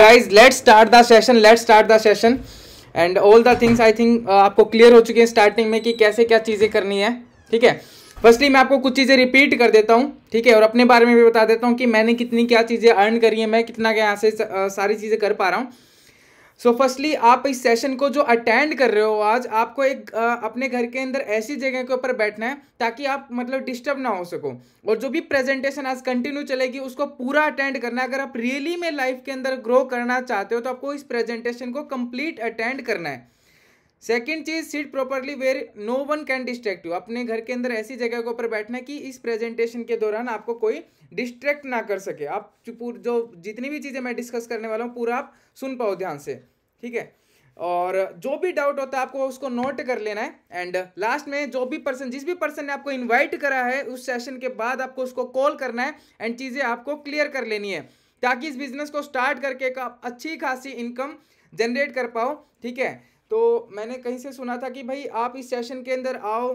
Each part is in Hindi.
guys let start the session let start the session and all the things I think आपको क्लियर हो चुके हैं स्टार्टिंग में कि कैसे क्या चीज़ें करनी है ठीक है फर्स्टली मैं आपको कुछ चीज़ें रिपीट कर देता हूँ ठीक है और अपने बारे में भी बता देता हूँ कि मैंने कितनी क्या चीज़ें अर्न करी है मैं कितना क्या यहाँ से uh, सारी चीज़ें कर पा रहा हूँ सो so फर्स्टली आप इस सेशन को जो अटेंड कर रहे हो आज आपको एक आ, अपने घर के अंदर ऐसी जगह के ऊपर बैठना है ताकि आप मतलब डिस्टर्ब ना हो सको और जो भी प्रेजेंटेशन आज कंटिन्यू चलेगी उसको पूरा अटेंड करना है अगर आप रियली में लाइफ के अंदर ग्रो करना चाहते हो तो आपको इस प्रेजेंटेशन को कंप्लीट अटेंड करना है सेकेंड चीज sit properly where no one can distract you अपने घर के अंदर ऐसी जगह के ऊपर बैठना कि इस प्रेजेंटेशन के दौरान आपको कोई डिस्ट्रैक्ट ना कर सके आप जो जितनी भी चीज़ें मैं डिस्कस करने वाला हूँ पूरा आप सुन पाओ ध्यान से ठीक है और जो भी डाउट होता है आपको उसको नोट कर लेना है एंड लास्ट में जो भी पर्सन जिस भी पर्सन ने आपको इन्वाइट करा है उस सेशन के बाद आपको उसको कॉल करना है एंड चीज़ें आपको क्लियर कर लेनी है ताकि इस बिजनेस को स्टार्ट करके आप अच्छी खासी इनकम जनरेट कर पाओ ठीक है तो मैंने कहीं से सुना था कि भाई आप इस सेशन के अंदर आओ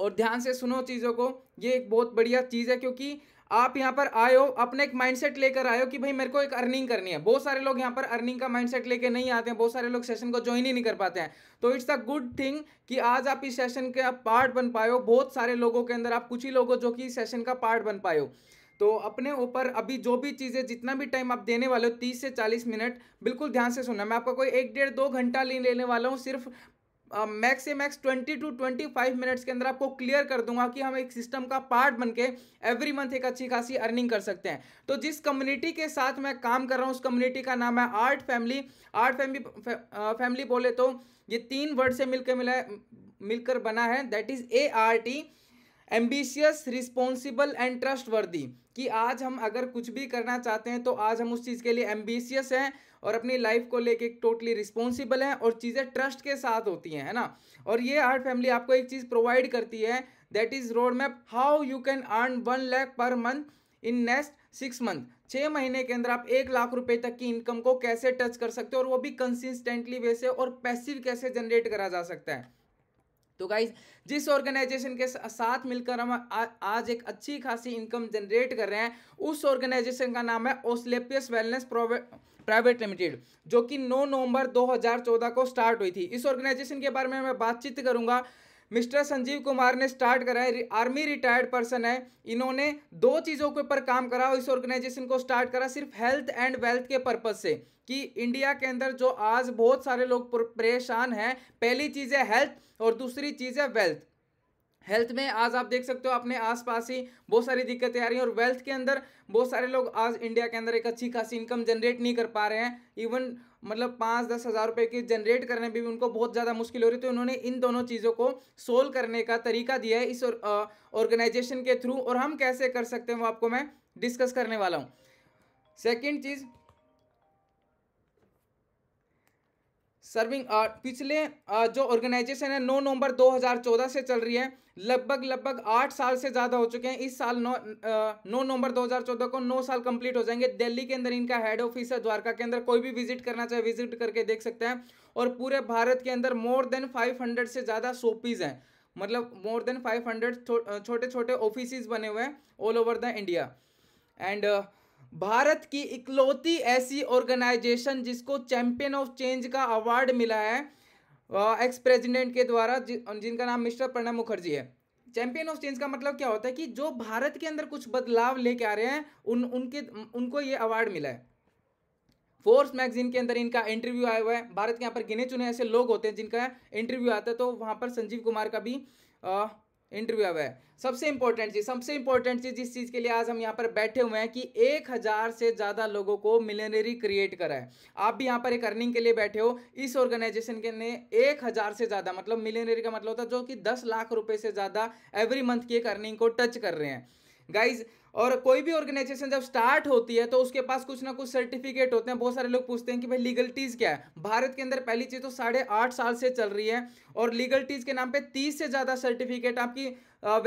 और ध्यान से सुनो चीज़ों को ये एक बहुत बढ़िया चीज़ है क्योंकि आप यहाँ पर आए हो अपने एक माइंडसेट लेकर आए हो कि भाई मेरे को एक अर्निंग करनी है बहुत सारे लोग यहाँ पर अर्निंग का माइंडसेट लेके नहीं आते हैं बहुत सारे लोग सेशन को ज्वाइन ही नहीं कर पाते हैं तो इट्स अ गुड थिंग कि आज आप इस सेशन का पार्ट बन पाए हो बहुत सारे लोगों के अंदर आप कुछ ही लोग जो कि इस सेशन का पार्ट बन पाए हो तो अपने ऊपर अभी जो भी चीज़ें जितना भी टाइम आप देने वाले हो तीस से चालीस मिनट बिल्कुल ध्यान से सुनना मैं आपका कोई एक डेढ़ दो घंटा ले लेने वाला हूँ सिर्फ मैक्स से max twenty two twenty five minutes के अंदर आपको क्लियर कर दूंगा कि हम एक सिस्टम का पार्ट बन के एवरी मंथ एक अच्छी खासी अर्निंग कर सकते हैं तो जिस कम्युनिटी के साथ मैं काम कर रहा हूँ उस कम्युनिटी का नाम है art family art family family बोले तो ये तीन वर्ड से मिलकर मिला मिलकर बना है that is A R T ambitious responsible and trustworthy कि आज हम अगर कुछ भी करना चाहते हैं तो आज हम उस चीज़ के लिए एम्बिशियस हैं और अपनी लाइफ को लेके टोटली रिस्पॉन्सिबल हैं और चीज़ें ट्रस्ट के साथ होती हैं है ना और ये आर्ट फैमिली आपको एक चीज़ प्रोवाइड करती है that is road map how you can earn one lakh per month in next six month छः महीने के अंदर आप एक लाख रुपए तक की इनकम को कैसे टच कर सकते हो और वो भी कंसिस्टेंटली वैसे और पैसिव कैसे जनरेट करा जा सकता है तो गाइज जिस ऑर्गेनाइजेशन के साथ मिलकर हम आ, आज एक अच्छी खासी इनकम जनरेट कर रहे हैं उस ऑर्गेनाइजेशन का नाम है ओस्लेपियस वेलनेस प्राइवेट लिमिटेड जो कि 9 नवंबर 2014 को स्टार्ट हुई थी इस ऑर्गेनाइजेशन के बारे में मैं बातचीत करूंगा मिस्टर संजीव कुमार ने स्टार्ट करा है आर्मी रिटायर्ड पर्सन है इन्होंने दो चीज़ों के ऊपर काम करा इस ऑर्गेनाइजेशन को स्टार्ट करा सिर्फ हेल्थ एंड वेल्थ के पर्पज से कि इंडिया के अंदर जो आज बहुत सारे लोग परेशान हैं पहली चीज़ है हेल्थ और दूसरी चीज़ है वेल्थ हेल्थ में आज आप देख सकते हो अपने आसपास ही बहुत सारी दिक्कतें आ रही हैं और वेल्थ के अंदर बहुत सारे लोग आज इंडिया के अंदर एक अच्छी खासी इनकम जनरेट नहीं कर पा रहे हैं इवन मतलब पाँच दस हज़ार रुपये की जनरेट करने में भी उनको बहुत ज़्यादा मुश्किल हो रही तो उन्होंने इन दोनों चीज़ों को सोल्व करने का तरीका दिया है इस ऑर्गेनाइजेशन के थ्रू और हम कैसे कर सकते हैं वो आपको मैं डिस्कस करने वाला हूँ सेकेंड चीज़ सर्विंग uh, पिछले uh, जो ऑर्गेनाइजेशन है नौ नवंबर 2014 से चल रही है लगभग लगभग आठ साल से ज़्यादा हो चुके हैं इस साल नौ uh, नौ नवंबर 2014 को नौ साल कंप्लीट हो जाएंगे दिल्ली के अंदर इनका हेड ऑफिस है द्वारका के अंदर कोई भी विजिट करना चाहे विजिट करके देख सकते हैं और पूरे भारत के अंदर मोर देन फाइव से ज़्यादा सोपीज़ हैं मतलब मोर देन फाइव छोटे छोटे ऑफिस बने हुए हैं all over the India and uh, Bharat की इकलौती ऐसी ऑर्गेनाइजेशन जिसको चैंपियन ऑफ चेंज का अवार्ड मिला है एक्स प्रेसिडेंट के द्वारा जि, जिनका नाम मिस्टर प्रणब मुखर्जी है चैंपियन ऑफ चेंज का मतलब क्या होता है कि जो भारत के अंदर कुछ बदलाव लेके आ रहे हैं उन उनके उनको ये अवार्ड मिला है फोर्स मैगजीन के अंदर इनका इंटरव्यू आया हुआ है भारत के यहाँ पर गिने चुने ऐसे लोग होते हैं जिनका इंटरव्यू आता है तो वहाँ पर संजीव कुमार का भी इंटरव्यू अब है सबसे इंपॉर्टेंट चीज़ सबसे इंपॉर्टेंट चीज़ जिस चीज़ के लिए आज हम यहाँ पर बैठे हुए हैं कि एक हज़ार से ज़्यादा लोगों को मिलनरी क्रिएट कराए आप भी यहाँ पर एक अर्निंग के लिए बैठे हो इस ऑर्गेनाइजेशन के ने एक हज़ार से ज़्यादा मतलब मिलनरी का मतलब होता है जो कि दस लाख रुपये से ज़्यादा एवरी मंथ की एक अर्निंग को टच कर रहे हैं गाइज और कोई भी ऑर्गेनाइजेशन जब स्टार्ट होती है तो उसके पास कुछ ना कुछ सर्टिफिकेट होते हैं बहुत सारे लोग पूछते हैं कि भाई लीगलिटीज़ क्या है भारत के अंदर पहली चीज़ तो साढ़े आठ साल से चल रही है और लीगलिटीज़ के नाम पे तीस से ज़्यादा सर्टिफिकेट आपकी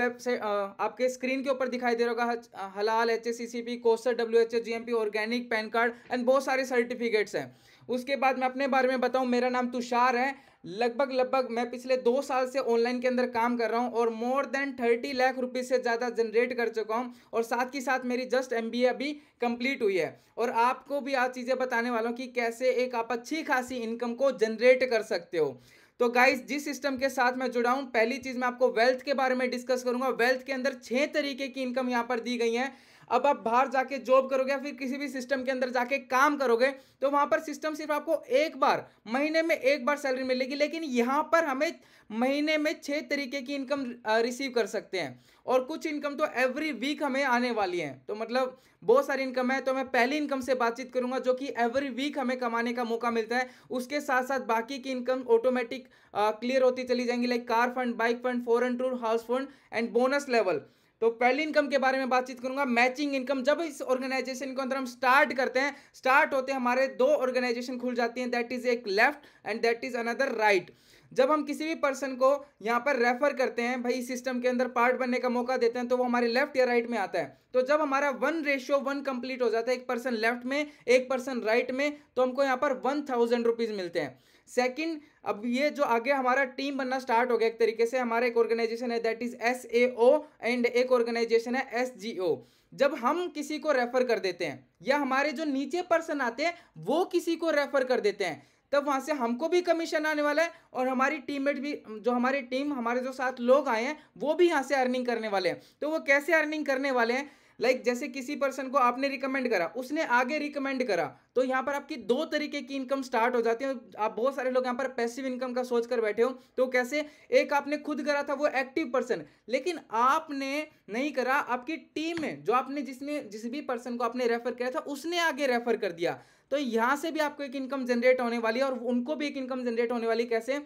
वेबसाइट आपके स्क्रीन के ऊपर दिखाई दे रहा होगा हलाल H S C C P W H G M P organic PAN card and बहुत सारे सर्टिफिकेट्स हैं उसके बाद मैं अपने बारे में बताऊँ मेरा नाम तुषार है लगभग लगभग मैं पिछले दो साल से ऑनलाइन के अंदर काम कर रहा हूँ और more than thirty lakh rupees से ज़्यादा जनरेट कर चुका हूँ और साथ ही साथ मेरी जस्ट एम अभी कंप्लीट हुई है और आपको भी आज चीज़ें बताने वाला हूँ कि कैसे एक आप अच्छी खासी इनकम को जनरेट कर सकते हो तो गाइस जिस सिस्टम के साथ मैं जुड़ा हूँ पहली चीज़ मैं आपको वेल्थ के बारे में डिस्कस करूंगा वेल्थ के अंदर छः तरीके की इनकम यहाँ पर दी गई है अब आप बाहर जाके जॉब करोगे या फिर किसी भी सिस्टम के अंदर जाके काम करोगे तो वहां पर सिस्टम सिर्फ आपको एक बार महीने में एक बार सैलरी मिलेगी लेकिन यहाँ पर हमें महीने में छह तरीके की इनकम रिसीव कर सकते हैं और कुछ इनकम तो एवरी वीक हमें आने वाली है तो मतलब बहुत सारी इनकम है तो मैं पहली इनकम से बातचीत करूंगा जो कि एवरी वीक हमें कमाने का मौका मिलता है उसके साथ साथ बाकी की इनकम ऑटोमेटिक क्लियर होती चली जाएंगी like car fund bike fund foreign tour house fund and bonus level तो पहली इनकम के बारे में बातचीत करूंगा मैचिंग इनकम जब इस ऑर्गेनाइजेशन के अंदर हम स्टार्ट करते हैं स्टार्ट होते हैं हमारे दो ऑर्गेनाइजेशन खुल जाती हैं दैट इज एक left and that is another right जब हम किसी भी पर्सन को यहाँ पर रेफर करते हैं भाई सिस्टम के अंदर पार्ट बनने का मौका देते हैं तो वो हमारे लेफ्ट या राइट में आता है तो जब हमारा वन रेशियो वन कंप्लीट हो जाता है एक पर्सन लेफ्ट में एक पर्सन राइट में तो हमको यहाँ पर वन थाउजेंड रुपीज़ मिलते हैं सेकंड अब ये जो आगे हमारा टीम बनना स्टार्ट हो गया एक तरीके से हमारा एक ऑर्गेनाइजेशन है दैट इज एस एंड एक ऑर्गेनाइजेशन है एस जी ओ जब हम किसी को रेफर कर देते हैं या हमारे जो नीचे पर्सन आते हैं वो किसी को रेफर कर देते हैं तब वहाँ से हमको भी कमीशन आने वाला है और हमारी टीममेट भी जो हमारी टीम हमारे जो साथ लोग आए हैं वो भी यहाँ से अर्निंग करने वाले हैं तो वो कैसे अर्निंग करने वाले हैं लाइक like जैसे किसी पर्सन को आपने रिकमेंड करा उसने आगे रिकमेंड करा तो यहाँ पर आपकी दो तरीके की इनकम स्टार्ट हो जाती है आप बहुत सारे लोग यहाँ पर पैसिव इनकम का सोच कर बैठे हो तो कैसे एक आपने खुद करा था वो एक्टिव पर्सन लेकिन आपने नहीं करा आपकी टीम में जो आपने जिसने जिस भी पर्सन को आपने रेफर किया था उसने आगे रेफर कर दिया तो यहाँ से भी आपको एक इनकम जनरेट होने वाली है और उनको भी एक इनकम जनरेट होने वाली कैसे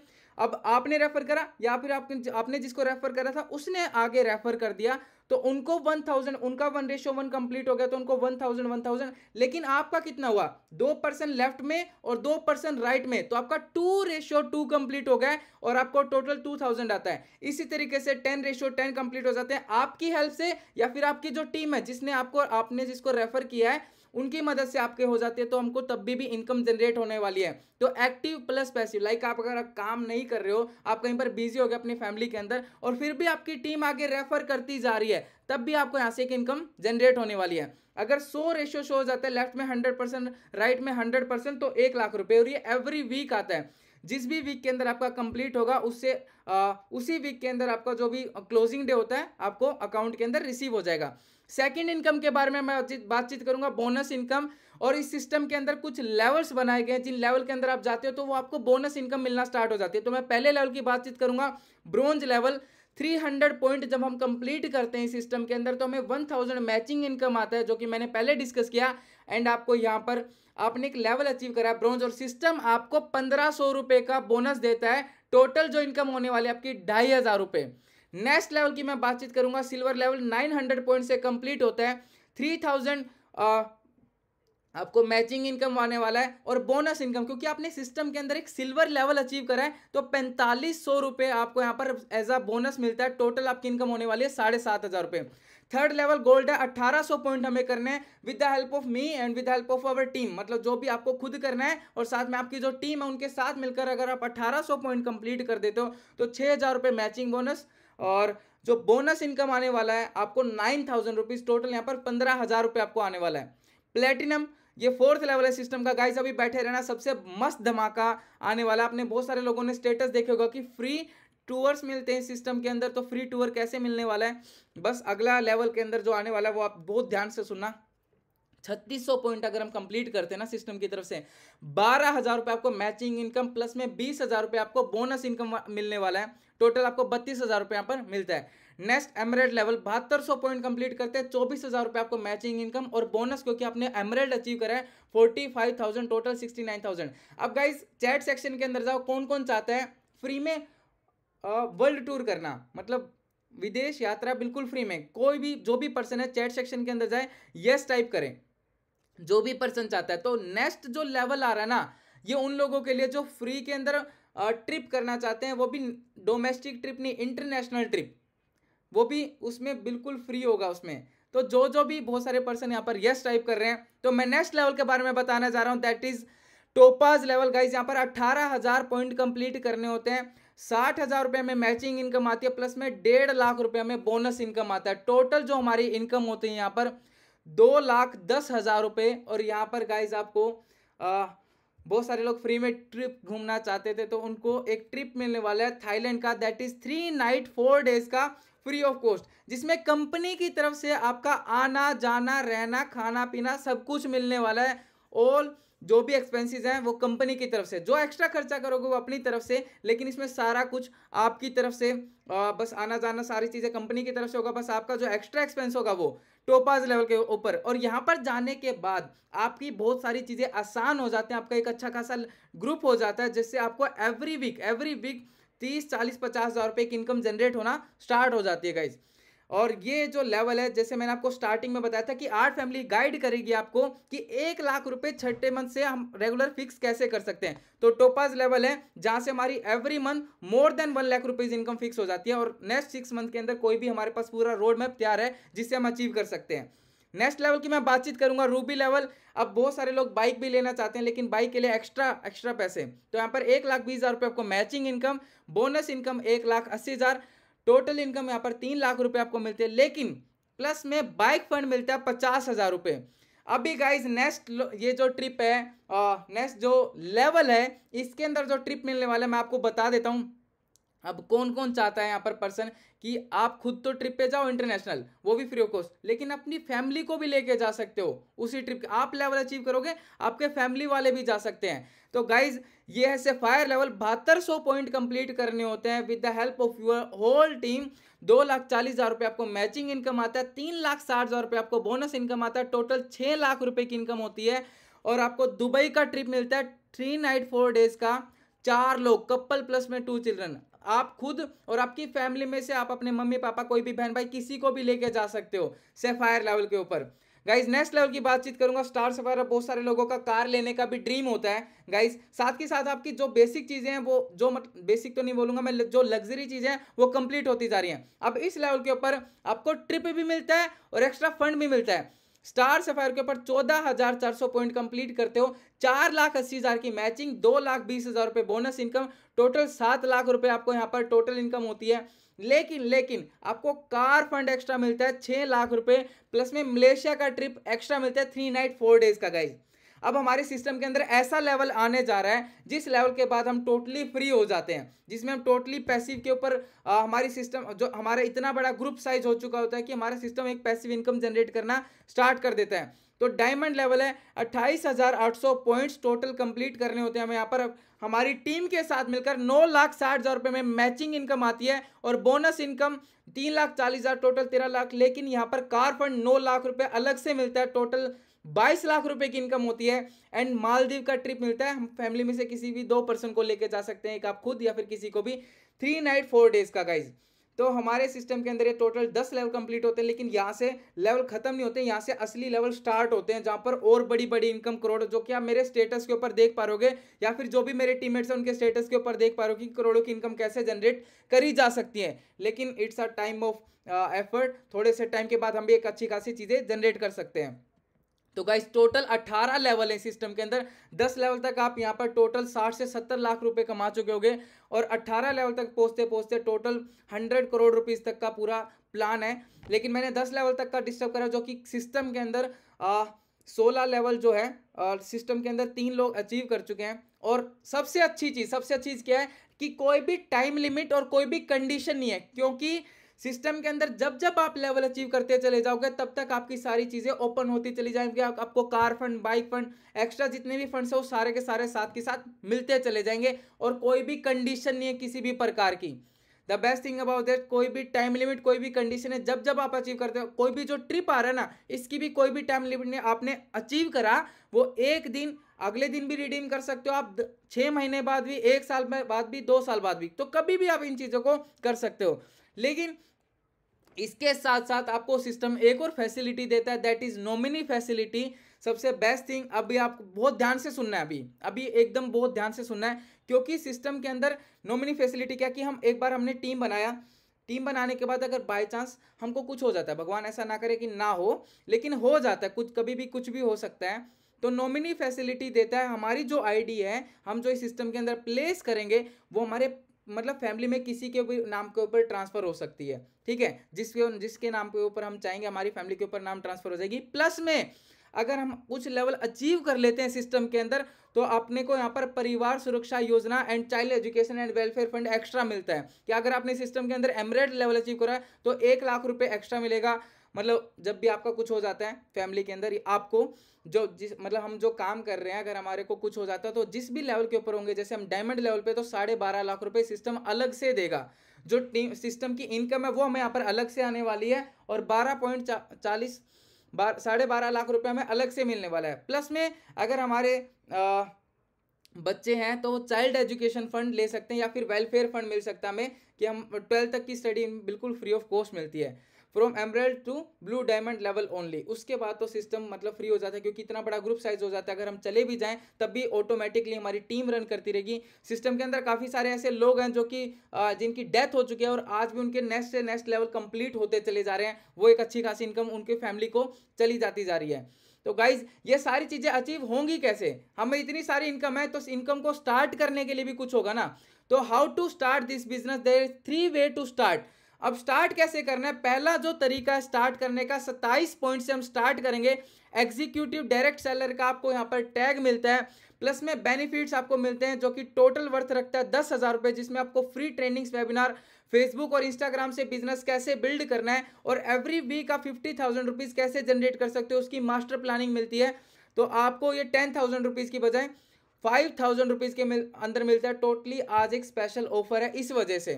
अब आपने रेफर करा या फिर आपने आपने जिसको रेफर करा था उसने आगे रेफर कर दिया तो उनको वन थाउजेंड उनका वन रेशो वन कंप्लीट हो गया तो उनको वन थाउजेंड वन थाउजेंड लेकिन आपका कितना हुआ दो परसेंट लेफ्ट में और दो परसेंट राइट में तो आपका टू रेशो टू कंप्लीट हो गया और आपको टोटल टू थाउजेंड आता है इसी तरीके से टेन रेशो टेन कंप्लीट हो जाते हैं आपकी हेल्प से या फिर आपकी जो टीम है जिसने आपको आपने जिसको रेफर किया है उनकी मदद से आपके हो जाती है तो हमको तब भी, भी इनकम जनरेट होने वाली है तो एक्टिव प्लस पैसिव लाइक आप अगर आप काम नहीं कर रहे हो आप कहीं पर बिजी हो गए अपनी फैमिली के अंदर और फिर भी आपकी टीम आगे रेफर करती जा रही है तब भी आपको यहाँ से एक इनकम जनरेट होने वाली है अगर 100 रेशियो शो हो जाता है लेफ्ट में 100 परसेंट राइट में 100 परसेंट तो एक लाख रुपए और ये एवरी वीक आता है जिस भी वीक के अंदर आपका कंप्लीट होगा उससे आ, उसी वीक के अंदर आपका जो भी क्लोजिंग डे होता है आपको अकाउंट के अंदर रिसीव हो जाएगा सेकंड इनकम के बारे में मैं बातचीत करूंगा बोनस इनकम और इस सिस्टम के अंदर कुछ लेवल्स बनाए गए हैं जिन लेवल के अंदर आप जाते हो तो वो आपको बोनस इनकम मिलना स्टार्ट हो जाती है तो मैं पहले लेवल की बातचीत करूंगा ब्रोंज लेवल 300 पॉइंट जब हम कंप्लीट करते हैं सिस्टम के अंदर तो हमें 1000 मैचिंग इनकम आता है जो कि मैंने पहले डिस्कस किया एंड आपको यहाँ पर आपने एक लेवल अचीव करा ब्रॉन्ज और सिस्टम आपको पंद्रह सौ रुपये का बोनस देता है टोटल जो इनकम होने वाली है आपकी ढाई हज़ार रुपये नेक्स्ट लेवल की मैं बातचीत करूंगा silver level nine hundred point से कंप्लीट होता है थ्री थाउजेंड आपको मैचिंग इनकम आने वाला है और बोनस इनकम क्योंकि आपने सिस्टम के अंदर एक सिल्वर लेवल अचीव करा है तो पैंतालीस सौ रुपये आपको यहाँ पर एज अ बोनस मिलता है टोटल आपकी इनकम होने वाली है साढ़े सात हज़ार रुपये थर्ड लेवल गोल्ड है अठारह सौ पॉइंट हमें करने हैं with the help of me and with the help of our team मतलब जो भी आपको खुद करना है और साथ में आपकी जो टीम है उनके साथ मिलकर अगर आप अठारह सौ पॉइंट कंप्लीट कर देते हो तो छः हज़ार रुपए मैचिंग बोनस और जो बोनस इनकम आने वाला है आपको नाइन थाउजेंड रुपीज़ टोटल यहाँ पर पंद्रह हज़ार रुपए आपको आने वाला है प्लेटिनम ये फोर्थ लेवल है सिस्टम का गाइस अभी बैठे रहना सबसे मस्त धमाका आने वाला आपने बहुत सारे लोगों ने स्टेटस देखे होगा कि फ्री टूअर्स मिलते हैं सिस्टम के अंदर तो फ्री टूअर कैसे मिलने वाला है बस अगला लेवल के अंदर जो आने वाला है वो आप बहुत ध्यान से सुनना 3600 पॉइंट अगर हम कंप्लीट करते हैं ना सिस्टम की तरफ से बारह हजार रुपये आपको मैचिंग इनकम प्लस में बीस हजार रुपये आपको बोनस इनकम मिलने वाला है टोटल आपको बत्तीस हजार रुपये यहाँ पर मिलता है नेक्स्ट एमरेड लेवल बहत्तर सौ पॉइंट कंप्लीट करते हैं चौबीस हजार रुपये आपको मैचिंग इनकम और बोनस क्योंकि आपने एमरेड अचीव करा है forty five thousand total sixty nine thousand अब गाइज चैट सेक्शन के अंदर जाओ कौन कौन चाहता है फ्री में वर्ल्ड टूर करना मतलब विदेश यात्रा बिल्कुल फ्री में कोई भी जो भी पर्सन है चैट सेक्शन के अंदर जाए यस टाइप करें जो भी पर्सन चाहता है तो नेक्स्ट जो लेवल आ रहा है ना ये उन लोगों के लिए जो फ्री के अंदर ट्रिप करना चाहते हैं वो भी डोमेस्टिक ट्रिप नहीं इंटरनेशनल ट्रिप वो भी उसमें बिल्कुल फ्री होगा उसमें तो जो जो भी बहुत सारे पर्सन यहाँ पर यस टाइप कर रहे हैं तो मैं नेक्स्ट लेवल के बारे में बताना चाह रहा हूँ that is topaz level guys यहाँ पर अट्ठारह हजार पॉइंट कंप्लीट करने होते हैं साठ हजार रुपये में मैचिंग इनकम आती है प्लस में डेढ़ लाख रुपये में बोनस इनकम आता है टोटल जो हमारी इनकम होती है यहाँ पर दो लाख दस हजार रुपये और यहाँ पर गाइज आपको आ, बहुत सारे लोग फ्री में ट्रिप घूमना चाहते थे तो उनको एक ट्रिप मिलने वाला है थाईलैंड का that is three night four days का फ्री ऑफ कॉस्ट जिसमें कंपनी की तरफ से आपका आना जाना रहना खाना पीना सब कुछ मिलने वाला है ऑल जो भी एक्सपेंसेस हैं वो कंपनी की तरफ से जो एक्स्ट्रा खर्चा करोगे वो अपनी तरफ से लेकिन इसमें सारा कुछ आपकी तरफ से आ, बस आना जाना सारी चीज़ें कंपनी की तरफ से होगा बस आपका जो एक्स्ट्रा एक्सपेंस होगा वो टोपाज लेवल के ऊपर और यहाँ पर जाने के बाद आपकी बहुत सारी चीज़ें आसान हो जाती हैं आपका एक अच्छा खासा ग्रुप हो जाता है जिससे आपको एवरी वीक एवरी वीक तीस चालीस पचास हज़ार रुपये की इनकम जनरेट होना स्टार्ट हो जाती है गाइज़ और ये जो लेवल है जैसे मैंने आपको स्टार्टिंग में बताया था कि आर्ट फैमिली गाइड करेगी आपको कि एक लाख रुपए छठे मंथ से हम रेगुलर फिक्स कैसे कर सकते हैं तो टोपाज लेवल है जहां से हमारी every month more than one lakh rupees income fix हो जाती है और नेक्स्ट सिक्स मंथ के अंदर कोई भी हमारे पास पूरा रोड मैप तैयार है जिससे हम अचीव कर सकते हैं नेक्स्ट लेवल की मैं बातचीत करूंगा रूबी लेवल अब बहुत सारे लोग बाइक भी लेना चाहते हैं लेकिन बाइक के लिए एक्स्ट्रा एक्स्ट्रा पैसे तो यहाँ पर एक लाख बीस हज़ार रुपये आपको मैचिंग इनकम बोनस इनकम एक लाख अस्सी हज़ार टोटल इनकम यहाँ पर तीन लाख रुपये आपको मिलते हैं लेकिन प्लस में बाइक फंड मिलता है पचास हज़ार रुपये अभी गाइज नेक्स्ट ये जो ट्रिप है नेक्स्ट जो लेवल है इसके अंदर जो ट्रिप मिलने वाला है मैं आपको बता देता हूँ अब कौन कौन चाहता है यहाँ पर पर्सन कि आप खुद तो ट्रिप पे जाओ इंटरनेशनल वो भी फ्री ऑफ कॉस्ट लेकिन अपनी फैमिली को भी लेके जा सकते हो उसी ट्रिप के आप लेवल अचीव करोगे आपके फैमिली वाले भी जा सकते हैं तो गाइज ये है फायर लेवल बहत्तर सौ पॉइंट कंप्लीट करने होते हैं with the help of your whole team दो लाख चालीस हज़ार रुपये आपको मैचिंग इनकम आता है तीन लाख साठ हज़ार रुपये आपको बोनस इनकम आता है टोटल छः लाख रुपये की इनकम होती है और आपको दुबई का ट्रिप मिलता है थ्री नाइट फोर डेज का चार लोग कपल प्लस में टू चिल्ड्रन आप खुद और आपकी फैमिली में से आप अपने मम्मी पापा कोई भी बहन भाई किसी को भी लेके जा सकते हो सेफायर लेवल के ऊपर गाइज नेक्स्ट लेवल की बातचीत करूंगा स्टार सफायर बहुत सारे लोगों का कार लेने का भी ड्रीम होता है गाइज साथ के साथ आपकी जो बेसिक चीज़ें हैं वो जो मत बेसिक तो नहीं बोलूंगा मैं जो लग्जरी चीज़ें हैं वो कंप्लीट होती जा रही हैं अब इस लेवल के ऊपर आपको ट्रिप भी मिलता है और एक्स्ट्रा फंड भी मिलता है स्टार सफायर के ऊपर चौदह हजार चार सौ पॉइंट कंप्लीट करते हो चार लाख अस्सी हजार की मैचिंग दो लाख बीस हजार रुपए बोनस इनकम टोटल सात लाख रुपए आपको यहाँ पर टोटल इनकम होती है लेकिन लेकिन आपको कार फंड एक्स्ट्रा मिलता है छः लाख रुपए प्लस में मलेशिया का ट्रिप एक्स्ट्रा मिलता है थ्री नाइट फोर डेज का गाइज अब हमारे सिस्टम के अंदर ऐसा लेवल आने जा रहा है जिस लेवल के बाद हम टोटली फ्री हो जाते हैं जिसमें हम टोटली पैसिव के ऊपर हमारी सिस्टम जो हमारा इतना बड़ा ग्रुप साइज हो चुका होता है कि हमारा सिस्टम एक पैसिव इनकम जनरेट करना स्टार्ट कर देता है तो डायमंड लेवल है अट्ठाईस हज़ार आठ सौ पॉइंट्स टोटल कंप्लीट करने होते हैं हमें यहाँ पर हमारी टीम के साथ मिलकर नौ लाख साठ हज़ार रुपये में मैचिंग इनकम आती है और बोनस इनकम तीन लाख चालीस हज़ार टोटल तेरह लाख लेकिन यहाँ पर कार फंड नौ लाख रुपये अलग से मिलता है टोटल बाईस लाख रुपए की इनकम होती है एंड मालदीव का ट्रिप मिलता है हम फैमिली में से किसी भी दो पर्सन को लेकर जा सकते हैं एक आप खुद या फिर किसी को भी थ्री नाइट फोर डेज का गाइज तो हमारे सिस्टम के अंदर ये टोटल दस लेवल कंप्लीट होते हैं लेकिन यहाँ से लेवल खत्म नहीं होते यहाँ से असली लेवल स्टार्ट होते हैं जहाँ पर और बड़ी बड़ी इनकम करोड़ जो कि आप मेरे स्टेटस के ऊपर देख पा रहे या फिर जो भी मेरे टीमेट्स हैं उनके स्टेटस के ऊपर देख पा रहे कि करोड़ों की इनकम कैसे जनरेट करी जा सकती है लेकिन it's a time of effort थोड़े से टाइम के बाद हम भी एक अच्छी खासी चीज़ें जनरेट कर सकते हैं तो गाइस टोटल 18 लेवल है सिस्टम के अंदर 10 लेवल तक आप यहाँ पर टोटल 60 से 70 लाख रुपए कमा चुके होंगे और 18 लेवल तक पहुँचते पहुँचते टोटल 100 करोड़ रुपीज़ तक का पूरा प्लान है लेकिन मैंने 10 लेवल तक का डिस्टर्ब करा जो कि सिस्टम के अंदर आ, सोलह लेवल जो है और सिस्टम के अंदर तीन लोग अचीव कर चुके हैं और सबसे अच्छी चीज़ सबसे अच्छी चीज़ क्या है कि कोई भी टाइम लिमिट और कोई भी कंडीशन नहीं है क्योंकि सिस्टम के अंदर जब जब आप लेवल अचीव करते चले जाओगे तब तक आपकी सारी चीज़ें ओपन होती चली जाएंगी आप, आपको car fund bike fund extra जितने भी फंड्स हैं वो सारे के सारे साथ के साथ मिलते चले जाएंगे और कोई भी कंडीशन नहीं है किसी भी प्रकार की the best thing about that कोई भी टाइम लिमिट कोई भी कंडीशन है जब जब आप अचीव करते हो कोई भी जो ट्रिप आ रहा है ना इसकी भी कोई भी टाइम लिमिट नहीं आपने अचीव करा वो एक दिन अगले दिन भी रिडीम कर सकते हो आप छः महीने बाद भी एक साल बाद भी दो साल बाद भी तो कभी भी आप इन चीज़ों को कर सकते हो लेकिन इसके साथ साथ आपको सिस्टम एक और फैसिलिटी देता है दैट इज़ नॉमिनी फैसिलिटी सबसे बेस्ट थिंग अभी आपको बहुत ध्यान से सुनना है अभी अभी एकदम बहुत ध्यान से सुनना है क्योंकि सिस्टम के अंदर नॉमिनी फैसिलिटी क्या कि हम एक बार हमने टीम बनाया टीम बनाने के बाद अगर बाय चांस हमको कुछ हो जाता है भगवान ऐसा ना करे कि ना हो लेकिन हो जाता है कुछ कभी भी कुछ भी हो सकता है तो नॉमिनी फैसिलिटी देता है हमारी जो आईडी है हम जो इस सिस्टम के अंदर प्लेस करेंगे वो हमारे मतलब फैमिली में किसी के भी नाम के ऊपर ट्रांसफर हो सकती है ठीक है जिसके जिसके नाम के ऊपर हम चाहेंगे हमारी फैमिली के ऊपर नाम ट्रांसफर हो जाएगी प्लस में अगर हम कुछ लेवल अचीव कर लेते हैं सिस्टम के अंदर तो अपने को यहाँ पर परिवार सुरक्षा योजना and child education and welfare fund extra मिलता है कि अगर आपने सिस्टम के अंदर एमरेड लेवल अचीव करा तो एक लाख रुपए एक्स्ट्रा मिलेगा मतलब जब भी आपका कुछ हो जाता है फैमिली के अंदर आपको जो जिस मतलब हम जो काम कर रहे हैं अगर हमारे को कुछ हो जाता है तो जिस भी लेवल के ऊपर होंगे जैसे हम डायमंड लेवल पे तो साढ़े बारह लाख रुपए सिस्टम अलग से देगा जो टीम सिस्टम की इनकम है वो हमें यहाँ पर अलग से आने वाली है और बारह पॉइंट चालीस बार साढ़े बारह लाख रुपये हमें अलग से मिलने वाला है प्लस में अगर हमारे आ, बच्चे हैं तो चाइल्ड एजुकेशन फंड ले सकते हैं या फिर वेलफेयर फंड मिल सकता है हमें कि हम ट्वेल्थ तक की स्टडी बिल्कुल फ्री ऑफ कॉस्ट मिलती है from emerald to blue diamond level only उसके बाद तो सिस्टम मतलब फ्री हो जाता है क्योंकि इतना बड़ा ग्रुप साइज हो जाता है अगर हम चले भी जाएं तब भी ऑटोमेटिकली हमारी टीम रन करती रहेगी सिस्टम के अंदर काफ़ी सारे ऐसे लोग हैं जो कि जिनकी डेथ हो चुकी है और आज भी उनके नेक्स्ट से नेक्स्ट लेवल कंप्लीट होते चले जा रहे हैं वो एक अच्छी खासी इनकम उनकी फैमिली को चली जाती जा रही है तो गाइज ये सारी चीज़ें अचीव होंगी कैसे हमें इतनी सारी इनकम है तो इनकम को स्टार्ट करने के लिए भी कुछ होगा ना तो how to start this business there three way to start अब स्टार्ट कैसे करना है पहला जो तरीका है स्टार्ट करने का 27 पॉइंट से हम स्टार्ट करेंगे एग्जीक्यूटिव डायरेक्ट सेलर का आपको यहाँ पर टैग मिलता है प्लस में बेनिफिट्स आपको मिलते हैं जो कि टोटल वर्थ रखता है दस हज़ार रुपये जिसमें आपको फ्री ट्रेनिंग्स वेबिनार फेसबुक और इंस्टाग्राम से बिजनेस कैसे बिल्ड करना है और एवरी वीक आप फिफ्टी थाउजेंड रुपीज़ कैसे जनरेट कर सकते हो उसकी मास्टर प्लानिंग मिलती है तो आपको ये टेन थाउजेंड रुपीज़ की बजाय फाइव थाउजेंड रुपीज़ के मिल, अंदर मिलता है टोटली आज एक स्पेशल ऑफर है इस वजह से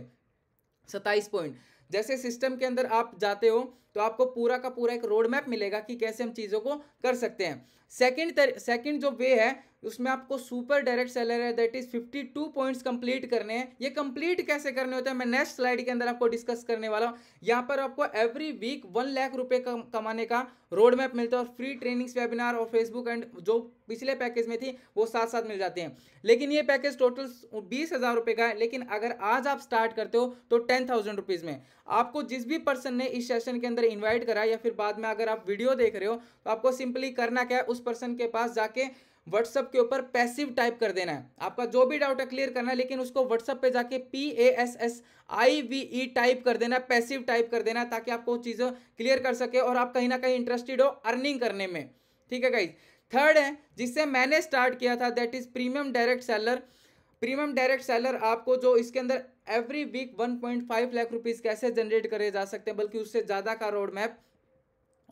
सत्ताईस पॉइंट जैसे सिस्टम के अंदर आप जाते हो तो आपको पूरा का पूरा एक रोड मैप मिलेगा कि कैसे हम चीज़ों को कर सकते हैं सेकंड सेकंड जो वे है उसमें आपको सुपर डायरेक्ट सेलर है दैट इज़ 52 पॉइंट्स कंप्लीट करने हैं ये कंप्लीट कैसे करने होते हैं मैं नेक्स्ट स्लाइड के अंदर आपको डिस्कस करने वाला हूँ यहाँ पर आपको एवरी वीक वन लाख रुपए कमाने का रोड मैप मिलता है और फ्री ट्रेनिंग्स वेबिनार और फेसबुक एंड जो पिछले पैकेज में थी वो साथ साथ मिल जाते हैं लेकिन ये पैकेज टोटल बीस हज़ार रुपये का है लेकिन अगर आज आप स्टार्ट करते हो तो टेन थाउजेंड रुपीज़ में आपको जिस भी पर्सन ने इस सेशन के अंदर इन्वाइट करा या फिर बाद में अगर आप वीडियो देख रहे हो तो आपको सिंपली करना क्या है उस पर्सन के पास जाके व्हाट्सअप के ऊपर पैसिव टाइप कर देना है आपका जो भी डाउट है क्लियर करना है लेकिन उसको व्हाट्सअप पे जाके P A S S I V E type कर देना है पैसिव टाइप कर देना है ताकि आपको चीज़ें क्लियर कर सके और आप कहीं ना कहीं इंटरेस्टेड हो अर्निंग करने में ठीक है गाइज थर्ड है जिससे मैंने स्टार्ट किया था that is premium direct seller premium direct seller आपको जो इसके अंदर एवरी वीक 1.5 लाख रुपीस कैसे जनरेट करे जा सकते हैं बल्कि उससे ज़्यादा का रोड मैप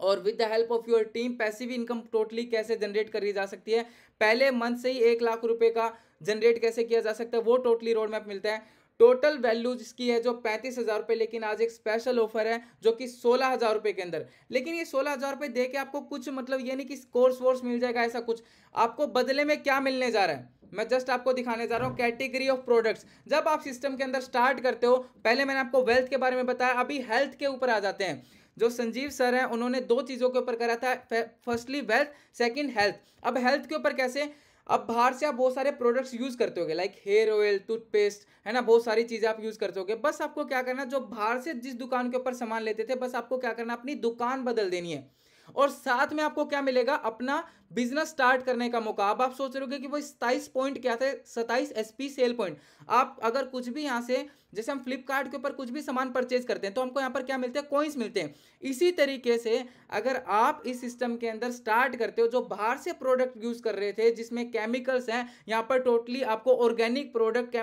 और with the help of your team passive income totally कैसे जनरेट करी जा सकती है पहले मंथ से ही एक लाख रुपए का जनरेट कैसे किया जा सकता है वो टोटली रोड मैप मिलता है टोटल वैल्यू जिसकी है जो पैंतीस हज़ार रुपये लेकिन आज एक स्पेशल ऑफर है जो कि सोलह हज़ार रुपये के अंदर लेकिन ये सोलह हज़ार रुपये दे के आपको कुछ मतलब ये नहीं कि कोर्स वोर्स मिल जाएगा ऐसा कुछ आपको बदले में क्या मिलने जा रहा है मैं जस्ट आपको दिखाने जा रहा हूँ कैटेगरी ऑफ प्रोडक्ट्स जब आप सिस्टम के अंदर स्टार्ट करते हो पहले मैंने आपको वेल्थ के बारे में बताया अभी हेल्थ के ऊपर आ जाते हैं जो संजीव सर हैं उन्होंने दो चीज़ों के ऊपर करा था फर्स्टली वेल्थ सेकेंड हेल्थ अब हेल्थ के ऊपर कैसे अब बाहर से आप बहुत सारे प्रोडक्ट्स यूज़ करते होगे लाइक हेयर ऑयल टूथपेस्ट है ना बहुत सारी चीज़ें आप यूज़ करते होगे बस आपको क्या करना जो बाहर से जिस दुकान के ऊपर सामान लेते थे बस आपको क्या करना अपनी दुकान बदल देनी है और साथ में आपको क्या मिलेगा अपना बिजनेस स्टार्ट करने का मौका अब आप सोच रहे होंगे कि वो सताइस पॉइंट क्या थे सताइस एस सेल पॉइंट आप अगर कुछ भी यहाँ से जैसे हम फ्लिपकार्ट के ऊपर कुछ भी सामान परचेज करते हैं तो हमको यहाँ पर क्या मिलते हैं कॉइन्स मिलते हैं इसी तरीके से अगर आप इस सिस्टम के अंदर स्टार्ट करते हो जो बाहर से प्रोडक्ट यूज कर रहे थे जिसमें केमिकल्स हैं यहाँ पर टोटली आपको ऑर्गेनिक प्रोडक्ट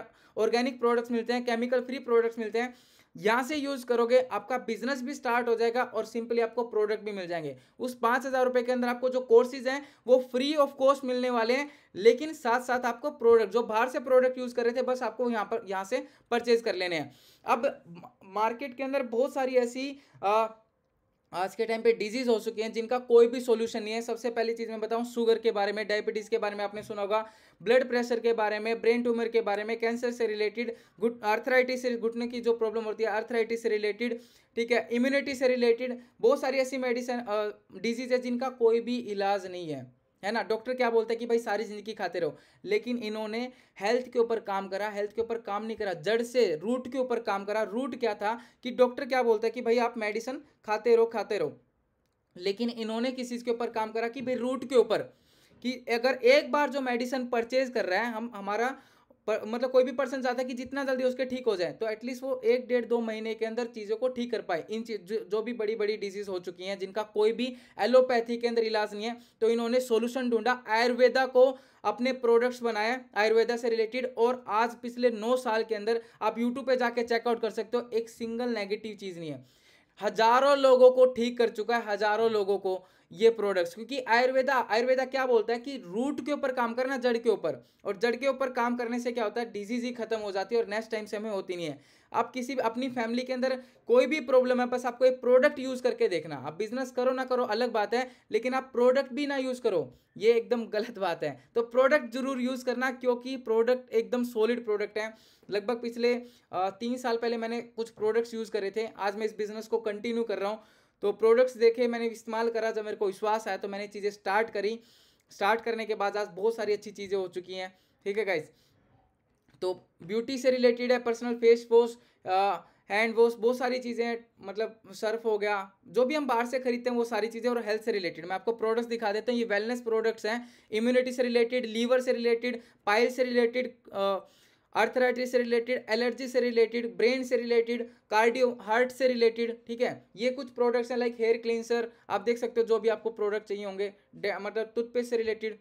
ऑर्गेनिक प्रोडक्ट्स मिलते हैं केमिकल फ्री प्रोडक्ट्स मिलते हैं यहाँ से यूज करोगे आपका बिजनेस भी स्टार्ट हो जाएगा और सिंपली आपको प्रोडक्ट भी मिल जाएंगे उस पाँच हज़ार रुपये के अंदर आपको जो कोर्सेज हैं वो फ्री ऑफ कॉस्ट मिलने वाले हैं लेकिन साथ साथ आपको प्रोडक्ट जो बाहर से प्रोडक्ट यूज़ कर रहे थे बस आपको यहाँ पर यहाँ से परचेज कर लेने हैं अब मार्केट के अंदर बहुत सारी ऐसी आ, आज के टाइम पे डिजीज़ हो चुकी हैं जिनका कोई भी सोल्यूशन नहीं है सबसे पहली चीज़ मैं बताऊं शुगर के बारे में डायबिटीज़ के बारे में आपने सुना होगा ब्लड प्रेशर के बारे में ब्रेन ट्यूमर के बारे में कैंसर से रिलेटेड गुट आर्थराइटिस से घुटने की जो प्रॉब्लम होती है आर्थराइटिस से रिलेटेड ठीक है इम्यूनिटी से रिलेटेड बहुत सारी ऐसी मेडिसिन डिजीज़ है जिनका कोई भी इलाज नहीं है है ना डॉक्टर क्या बोलते हैं कि भाई सारी ज़िंदगी खाते रहो लेकिन इन्होंने हेल्थ के ऊपर काम करा हेल्थ के ऊपर काम नहीं करा जड़ से रूट के ऊपर काम करा रूट क्या था कि डॉक्टर क्या बोलता है कि भाई आप मेडिसिन खाते रहो खाते रहो लेकिन इन्होंने किस चीज़ के ऊपर काम करा कि भाई रूट के ऊपर कि अगर एक बार जो मेडिसिन परचेज कर रहा है हम हमारा पर मतलब कोई भी पर्सन चाहता है कि जितना जल्दी उसके ठीक हो जाए तो एटलीस्ट वो एक डेढ़ दो महीने के अंदर चीज़ों को ठीक कर पाए इन चीज जो, जो भी बड़ी बड़ी डिजीज हो चुकी हैं जिनका कोई भी एलोपैथी के अंदर इलाज नहीं है तो इन्होंने सोल्यूशन ढूंढा आयुर्वेदा को अपने प्रोडक्ट्स बनाए आयुर्वेदा से रिलेटेड और आज पिछले नौ साल के अंदर आप यूट्यूब पर जाके चेकआउट कर सकते हो एक सिंगल नेगेटिव चीज़ नहीं है हजारों लोगों को ठीक कर चुका है हजारों लोगों को ये प्रोडक्ट्स क्योंकि आयुर्वेदा आयुर्वेदा क्या बोलता है कि रूट के ऊपर काम करना जड़ के ऊपर और जड़ के ऊपर काम करने से क्या होता है डिजीज ही खत्म हो जाती है और नेक्स्ट टाइम से हमें होती नहीं है आप किसी भी अपनी फैमिली के अंदर कोई भी प्रॉब्लम है बस आपको एक प्रोडक्ट यूज़ करके देखना आप बिजनेस करो ना करो अलग बात है लेकिन आप प्रोडक्ट भी ना यूज़ करो ये एकदम गलत बात है तो प्रोडक्ट जरूर यूज़ करना क्योंकि प्रोडक्ट एकदम सॉलिड प्रोडक्ट है लगभग पिछले तीन साल पहले मैंने कुछ प्रोडक्ट्स यूज़ करे थे आज मैं इस बिज़नेस को कंटिन्यू कर रहा हूँ तो प्रोडक्ट्स देखे मैंने इस्तेमाल करा जब मेरे को विश्वास आया तो मैंने चीज़ें स्टार्ट करी स्टार्ट करने के बाद आज बहुत सारी अच्छी चीज़ें हो चुकी हैं ठीक है गाइज़ तो ब्यूटी से रिलेटेड है personal face wash hand wash बहुत सारी चीज़ें मतलब सर्फ हो गया जो भी हम बाहर से खरीदते हैं वो सारी चीज़ें और हेल्थ से रिलेटेड मैं आपको प्रोडक्ट्स दिखा देता हूँ ये वेलनेस प्रोडक्ट्स हैं इम्यूनिटी से रिलेटेड लीवर से रिलेटेड पाइल से रिलेटेड अर्थराइटिस uh, से रिलेटेड एलर्जी से रिलेटेड ब्रेन से रिलेटेड कार्डियो हार्ट से रिलेटेड ठीक है ये कुछ प्रोडक्ट्स हैं लाइक हेयर क्लींसर आप देख सकते हो जो भी आपको प्रोडक्ट चाहिए होंगे मतलब टूथपेस्ट से रिलेटेड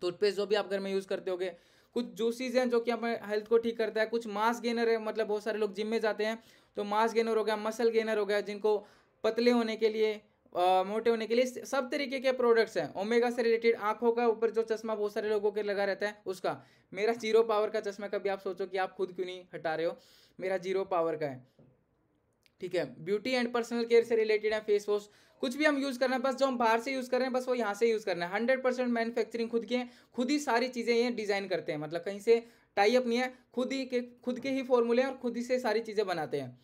टूथपेस्ट जो भी आप घर में यूज़ करते होगे कुछ जूसीज हैं जो कि हमें हेल्थ को ठीक करता है कुछ मास गेनर है मतलब बहुत सारे लोग जिम में जाते हैं तो मास गेनर हो गया मसल गेनर हो गया जिनको पतले होने के लिए आ, मोटे होने के लिए सब तरीके के प्रोडक्ट्स हैं ओमेगा से रिलेटेड आंखों का ऊपर जो चश्मा बहुत सारे लोगों के लगा रहता है उसका मेरा जीरो पावर का चश्मा कभी आप सोचो कि आप खुद क्यों नहीं हटा रहे हो मेरा जीरो पावर का है ठीक है ब्यूटी एंड पर्सनल केयर से रिलेटेड है फेस वॉश कुछ भी हम यूज़ करना है बस जो हम बाहर से यूज़ कर रहे हैं बस वो यहाँ से यूज़ करना है हंड्रेड परसेंट मैन्युफैक्चरिंग खुद की है खुद ही सारी चीज़ें ये डिज़ाइन करते हैं मतलब कहीं से टाई अप नहीं है खुद ही के खुद के ही फॉर्मूले और खुद ही से सारी चीज़ें बनाते हैं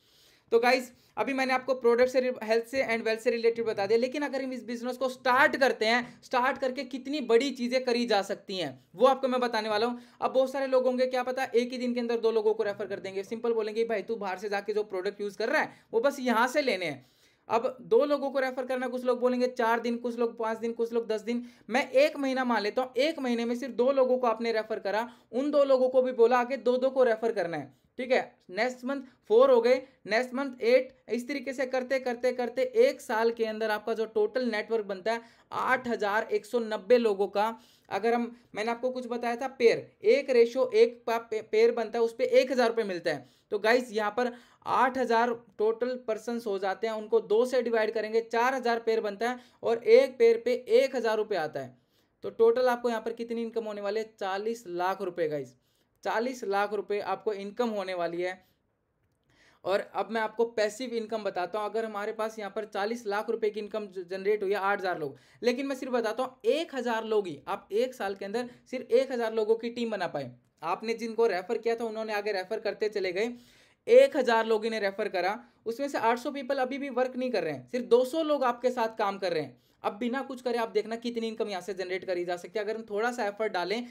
तो गाइज अभी मैंने आपको प्रोडक्ट से हेल्थ से एंड वेल्थ से रिलेटेड बता दिया लेकिन अगर हम इस बिजनेस को स्टार्ट करते हैं स्टार्ट करके कितनी बड़ी चीज़ें करी जा सकती हैं वो आपको मैं बताने वाला हूँ अब बहुत सारे लोग होंगे क्या पता एक ही दिन के अंदर दो लोगों को रेफर कर देंगे सिंपल बोलेंगे भाई तू बाहर से जाके जो प्रोडक्ट यूज़ कर रहा है वो बस यहाँ से लेने हैं अब दो लोगों को रेफर करना कुछ लोग बोलेंगे चार दिन कुछ लोग पांच दिन कुछ लोग दस दिन मैं एक महीना मान लेता हूं एक महीने में सिर्फ दो लोगों को आपने रेफर करा उन दो लोगों को भी बोला आगे दो दो को रेफर करना है ठीक है नेक्स्ट मंथ फोर हो गए नेक्स्ट मंथ एट इस तरीके से करते करते करते एक साल के अंदर आपका जो टोटल नेटवर्क बनता है आठ हजार एक सौ नब्बे लोगों का अगर हम मैंने आपको कुछ बताया था पेयर एक रेशो एक पेयर बनता है उस पर एक हज़ार रुपये मिलता है तो गाइस यहाँ पर आठ हज़ार टोटल पर्सन हो जाते हैं उनको दो से डिवाइड करेंगे चार हज़ार पेयर बनता है और एक पेयर पे एक हज़ार रुपये आता है तो टोटल आपको यहाँ पर कितनी इनकम होने वाली है चालीस लाख रुपये गाइस चालीस लाख रुपए आपको इनकम होने वाली है और अब मैं आपको पैसिव इनकम बताता हूँ अगर हमारे पास यहाँ पर चालीस लाख रुपए की इनकम जनरेट हुई है आठ हज़ार लोग लेकिन मैं सिर्फ बताता हूँ एक हज़ार लोग ही आप एक साल के अंदर सिर्फ एक हज़ार लोगों की टीम बना पाए आपने जिनको रेफर किया था उन्होंने आगे रेफर करते चले गए एक हज़ार लोग इन्हें रेफर करा उसमें से आठ सौ पीपल अभी भी वर्क नहीं कर रहे हैं सिर्फ दो सौ लोग आपके साथ काम कर रहे हैं अब बिना कुछ करें आप देखना कितनी इनकम यहाँ से जनरेट करी जा सकती है अगर हम थोड़ा सा एफर्ट डालें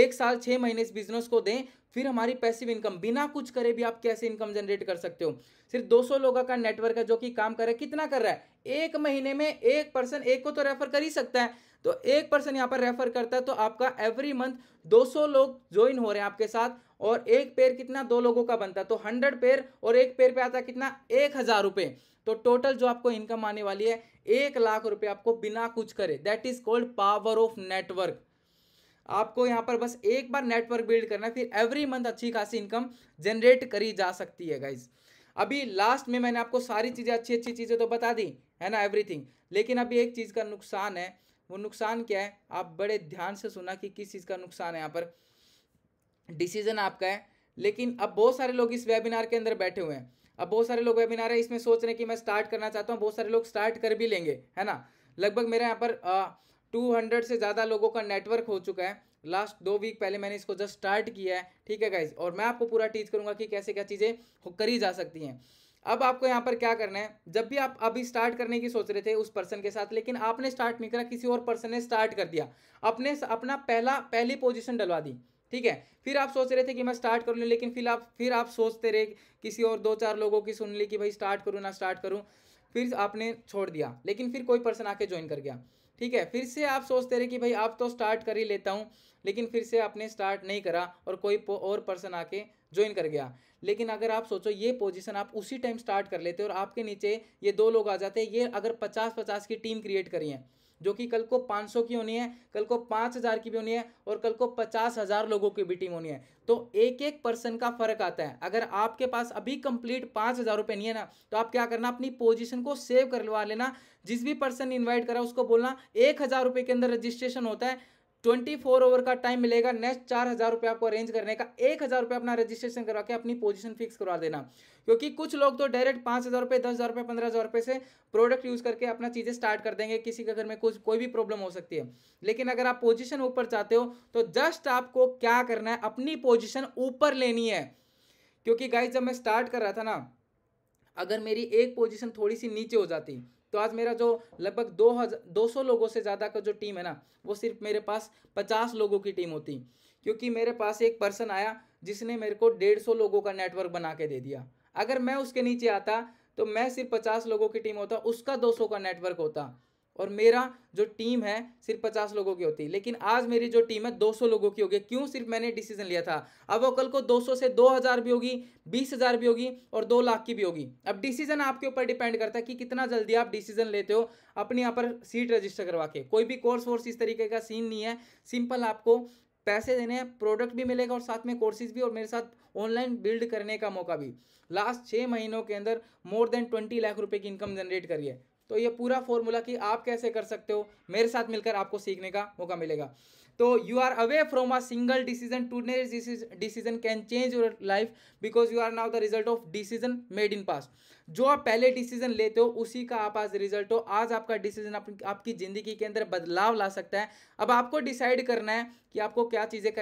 एक साल छः महीने इस बिजनेस को दें फिर हमारी पैसिव इनकम बिना कुछ करे भी आप कैसे इनकम जनरेट कर सकते हो सिर्फ 200 लोगों का नेटवर्क है जो कि काम कर रहा है कितना कर रहा है एक महीने में एक पर्सन एक को तो रेफर कर ही सकता है तो एक पर्सन यहाँ पर रेफर करता है तो आपका एवरी मंथ 200 लोग ज्वाइन हो रहे हैं आपके साथ और एक पेयर कितना दो लोगों का बनता है तो हंड्रेड पेयर और एक पेयर पे आता है कितना एक हज़ार रुपये तो टोटल जो आपको इनकम आने वाली है एक लाख रुपए आपको बिना कुछ करे that is called power of network आपको यहाँ पर बस एक बार नेटवर्क बिल्ड करना है फिर एवरी मंथ अच्छी खासी इनकम जनरेट करी जा सकती है गाइज अभी लास्ट में मैंने आपको सारी चीज़ें अच्छी अच्छी चीज़ें तो बता दी है ना एवरीथिंग लेकिन अभी एक चीज़ का नुकसान है वो नुकसान क्या है आप बड़े ध्यान से सुना कि किस चीज़ का नुकसान है यहाँ पर डिसीजन आपका है लेकिन अब बहुत सारे लोग इस वेबिनार के अंदर बैठे हुए हैं अब बहुत सारे लोग वेबिनार है इसमें सोच रहे हैं कि मैं स्टार्ट करना चाहता हूँ बहुत सारे लोग स्टार्ट कर भी लेंगे है ना लगभग मेरे यहाँ पर टू हंड्रेड से ज़्यादा लोगों का नेटवर्क हो चुका है लास्ट दो वीक पहले मैंने इसको जस्ट स्टार्ट किया है ठीक है गाइज और मैं आपको पूरा टीच करूँगा कि कैसे क्या चीज़ें करी जा सकती हैं अब आपको यहाँ पर क्या करना है जब भी आप अभी स्टार्ट करने की सोच रहे थे उस पर्सन के साथ लेकिन आपने स्टार्ट नहीं करा किसी और पर्सन ने स्टार्ट कर दिया अपने अपना पहला पहली पोजिशन डलवा दी ठीक है फिर आप सोच रहे थे कि मैं स्टार्ट कर लूँ लेकिन फिर आप फिर आप सोचते रहे किसी और दो चार लोगों की सुन ली कि भाई स्टार्ट करूँ ना स्टार्ट करूँ फिर आपने छोड़ दिया लेकिन फिर कोई पर्सन आके ज्वाइन कर गया ठीक है फिर से आप सोचते रहे कि भाई आप तो स्टार्ट कर ही लेता हूँ लेकिन फिर से आपने स्टार्ट नहीं करा और कोई और पर्सन आके ज्वाइन कर गया लेकिन अगर आप सोचो ये पोजीशन आप उसी टाइम स्टार्ट कर लेते और आपके नीचे ये दो लोग आ जाते ये अगर पचास पचास की टीम क्रिएट करी है जो कि कल को 500 की होनी है कल को 5000 की भी होनी है और कल को 50000 लोगों की भी टीम होनी है तो एक एक पर्सन का फर्क आता है अगर आपके पास अभी कंप्लीट पाँच हज़ार रुपये नहीं है ना तो आप क्या करना अपनी पोजीशन को सेव करवा लेना जिस भी पर्सन इन्वाइट करा उसको बोलना एक हज़ार रुपये के अंदर रजिस्ट्रेशन होता है ट्वेंटी फोर ओवर का टाइम मिलेगा नेक्स्ट चार हज़ार रुपये आपको अरेंज करने का एक हज़ार रुपये अपना रजिस्ट्रेशन करवा के अपनी पोजीशन फिक्स करवा देना क्योंकि कुछ लोग तो डायरेक्ट पाँच हज़ार रुपये दस हज़ार रुपये पंद्रह हज़ार रुपये से प्रोडक्ट यूज़ करके अपना चीज़ें स्टार्ट कर देंगे किसी के घर में कुछ कोई भी प्रॉब्लम हो सकती है लेकिन अगर आप पोजिशन ऊपर चाहते हो तो जस्ट आपको क्या करना है अपनी पोजिशन ऊपर लेनी है क्योंकि गाइज जब मैं स्टार्ट कर रहा था ना अगर मेरी एक पोजिशन थोड़ी सी नीचे हो जाती तो आज मेरा जो लगभग दो हज़ार दो सौ लोगों से ज़्यादा का जो टीम है ना वो सिर्फ मेरे पास पचास लोगों की टीम होती क्योंकि मेरे पास एक पर्सन आया जिसने मेरे को डेढ़ सौ लोगों का नेटवर्क बना के दे दिया अगर मैं उसके नीचे आता तो मैं सिर्फ पचास लोगों की टीम होता उसका दो सौ का नेटवर्क होता और मेरा जो टीम है सिर्फ पचास लोगों की होती लेकिन आज मेरी जो टीम है दो सौ लोगों की होगी क्यों सिर्फ मैंने डिसीजन लिया था अब वो कल को दो सौ से दो हज़ार भी होगी बीस हज़ार भी होगी और दो लाख की भी होगी अब डिसीजन आपके ऊपर डिपेंड करता है कि कितना जल्दी आप डिसीजन लेते हो अपने यहाँ पर सीट रजिस्टर करवा के कोई भी कोर्स वोर्स इस तरीके का सीन नहीं है सिंपल आपको पैसे देने हैं प्रोडक्ट भी मिलेगा और साथ में कोर्सेज भी और मेरे साथ ऑनलाइन बिल्ड करने का मौका भी लास्ट छः महीनों के अंदर मोर देन ट्वेंटी लाख रुपए की इनकम जनरेट करी है तो ये पूरा फॉर्मूला कि आप कैसे कर सकते हो मेरे साथ मिलकर आपको सीखने का मौका मिलेगा तो you are away from a single decision to ने decision can change your life because you are now the result of decision made in past जो आप पहले डिसीजन लेते हो उसी का आप आज रिजल्ट हो आज आपका डिसीजन आप, आपकी ज़िंदगी के अंदर बदलाव ला सकता है अब आपको डिसाइड करना है कि आपको क्या चीज़ें